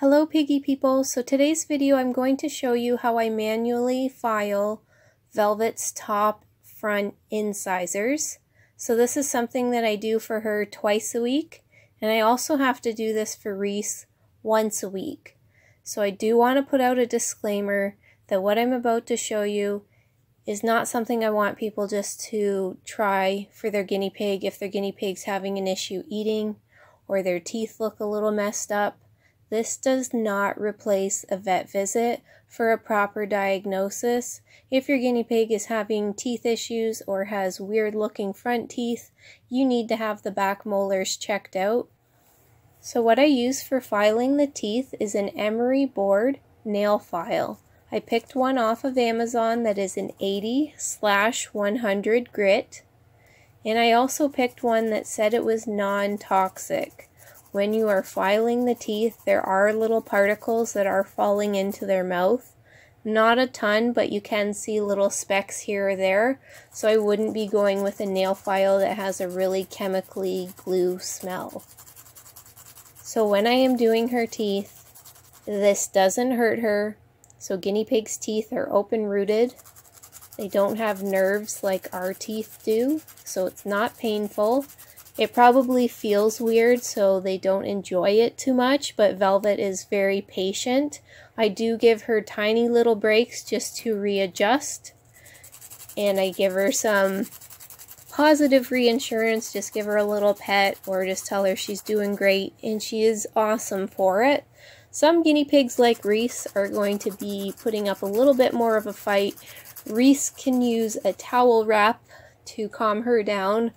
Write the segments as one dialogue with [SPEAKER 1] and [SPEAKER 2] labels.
[SPEAKER 1] Hello Piggy people, so today's video I'm going to show you how I manually file Velvet's top front incisors. So this is something that I do for her twice a week and I also have to do this for Reese once a week. So I do want to put out a disclaimer that what I'm about to show you is not something I want people just to try for their guinea pig if their guinea pig's having an issue eating or their teeth look a little messed up. This does not replace a vet visit for a proper diagnosis. If your guinea pig is having teeth issues or has weird looking front teeth, you need to have the back molars checked out. So what I use for filing the teeth is an emery board nail file. I picked one off of Amazon that is an 80 slash 100 grit. And I also picked one that said it was non-toxic. When you are filing the teeth, there are little particles that are falling into their mouth. Not a ton, but you can see little specks here or there, so I wouldn't be going with a nail file that has a really chemically glue smell. So when I am doing her teeth, this doesn't hurt her. So guinea pigs' teeth are open-rooted. They don't have nerves like our teeth do, so it's not painful. It probably feels weird, so they don't enjoy it too much, but Velvet is very patient. I do give her tiny little breaks just to readjust, and I give her some positive reinsurance, just give her a little pet or just tell her she's doing great and she is awesome for it. Some guinea pigs like Reese are going to be putting up a little bit more of a fight. Reese can use a towel wrap to calm her down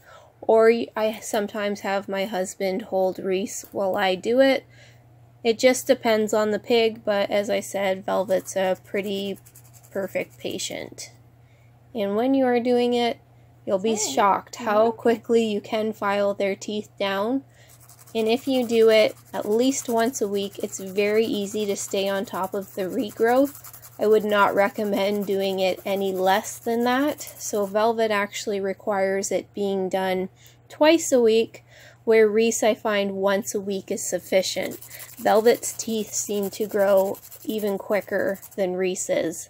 [SPEAKER 1] or I sometimes have my husband hold Reese while I do it. It just depends on the pig, but as I said, Velvet's a pretty perfect patient. And when you are doing it, you'll be shocked how quickly you can file their teeth down. And if you do it at least once a week, it's very easy to stay on top of the regrowth I would not recommend doing it any less than that. So velvet actually requires it being done twice a week, where Reese I find once a week is sufficient. Velvet's teeth seem to grow even quicker than Reese's.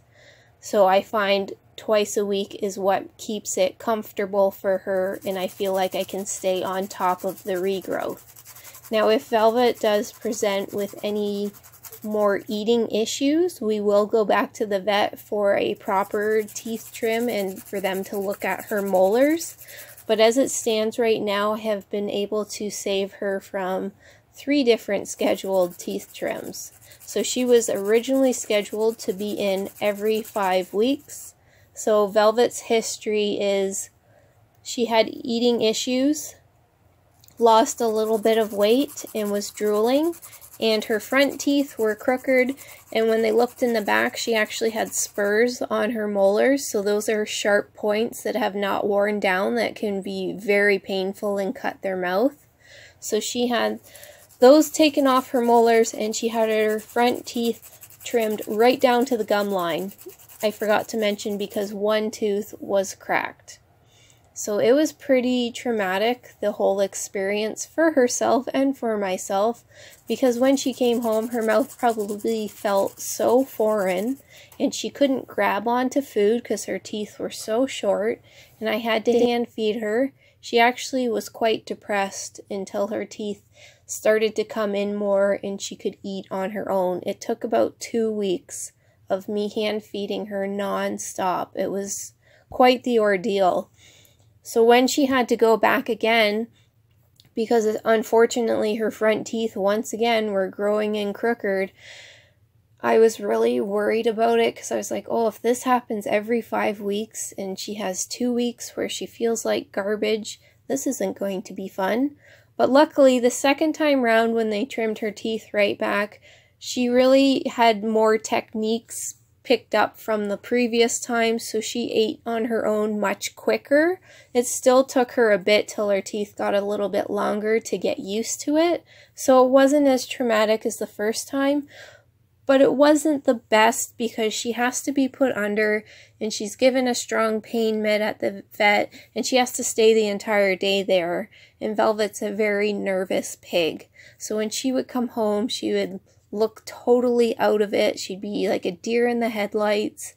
[SPEAKER 1] So I find twice a week is what keeps it comfortable for her and I feel like I can stay on top of the regrowth. Now if Velvet does present with any more eating issues, we will go back to the vet for a proper teeth trim and for them to look at her molars. But as it stands right now, I have been able to save her from three different scheduled teeth trims. So she was originally scheduled to be in every five weeks. So Velvet's history is she had eating issues, lost a little bit of weight, and was drooling, and her front teeth were crooked, and when they looked in the back she actually had spurs on her molars so those are sharp points that have not worn down that can be very painful and cut their mouth so she had those taken off her molars and she had her front teeth trimmed right down to the gum line I forgot to mention because one tooth was cracked so it was pretty traumatic, the whole experience for herself and for myself, because when she came home, her mouth probably felt so foreign and she couldn't grab onto food because her teeth were so short, and I had to hand feed her. She actually was quite depressed until her teeth started to come in more and she could eat on her own. It took about two weeks of me hand feeding her nonstop. It was quite the ordeal. So when she had to go back again, because unfortunately her front teeth once again were growing in crooked, I was really worried about it because I was like, oh, if this happens every five weeks and she has two weeks where she feels like garbage, this isn't going to be fun. But luckily, the second time round when they trimmed her teeth right back, she really had more techniques picked up from the previous time, so she ate on her own much quicker. It still took her a bit till her teeth got a little bit longer to get used to it, so it wasn't as traumatic as the first time, but it wasn't the best because she has to be put under and she's given a strong pain med at the vet and she has to stay the entire day there. And Velvet's a very nervous pig. So when she would come home, she would look totally out of it. She'd be like a deer in the headlights.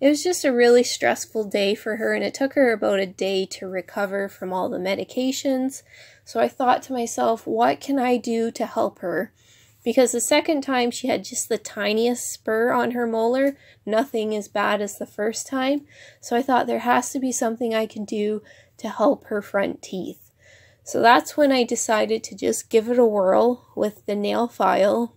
[SPEAKER 1] It was just a really stressful day for her, and it took her about a day to recover from all the medications. So I thought to myself, what can I do to help her? Because the second time she had just the tiniest spur on her molar, nothing as bad as the first time. So I thought there has to be something I can do to help her front teeth. So that's when I decided to just give it a whirl with the nail file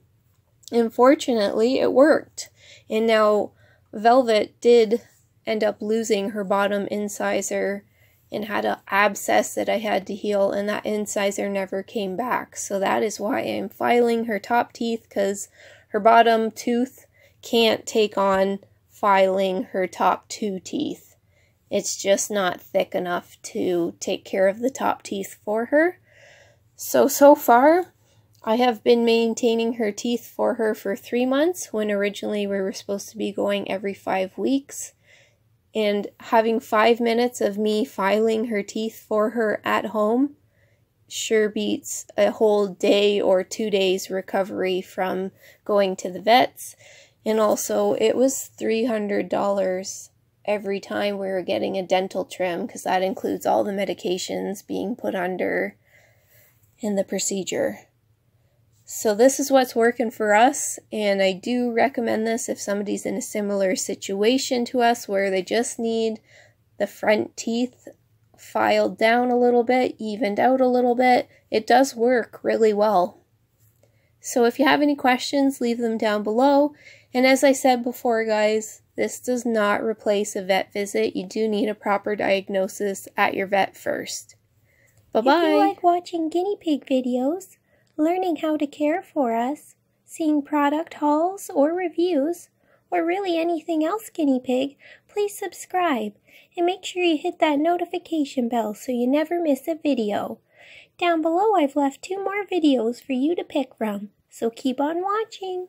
[SPEAKER 1] and fortunately, it worked. And now Velvet did end up losing her bottom incisor and had an abscess that I had to heal, and that incisor never came back. So that is why I'm filing her top teeth because her bottom tooth can't take on filing her top two teeth. It's just not thick enough to take care of the top teeth for her. So, so far, I have been maintaining her teeth for her for three months when originally we were supposed to be going every five weeks. And having five minutes of me filing her teeth for her at home sure beats a whole day or two days recovery from going to the vets. And also, it was $300 every time we were getting a dental trim because that includes all the medications being put under in the procedure. So this is what's working for us, and I do recommend this if somebody's in a similar situation to us where they just need the front teeth filed down a little bit, evened out a little bit. It does work really well. So if you have any questions, leave them down below. And as I said before, guys, this does not replace a vet visit. You do need a proper diagnosis at your vet first.
[SPEAKER 2] Bye-bye. If you like
[SPEAKER 1] watching guinea pig videos, learning how to care for us, seeing product hauls or reviews, or really anything else, guinea pig, please subscribe and make sure you hit that notification bell so you never miss a video. Down below I've left two more videos for you to pick from, so keep on watching!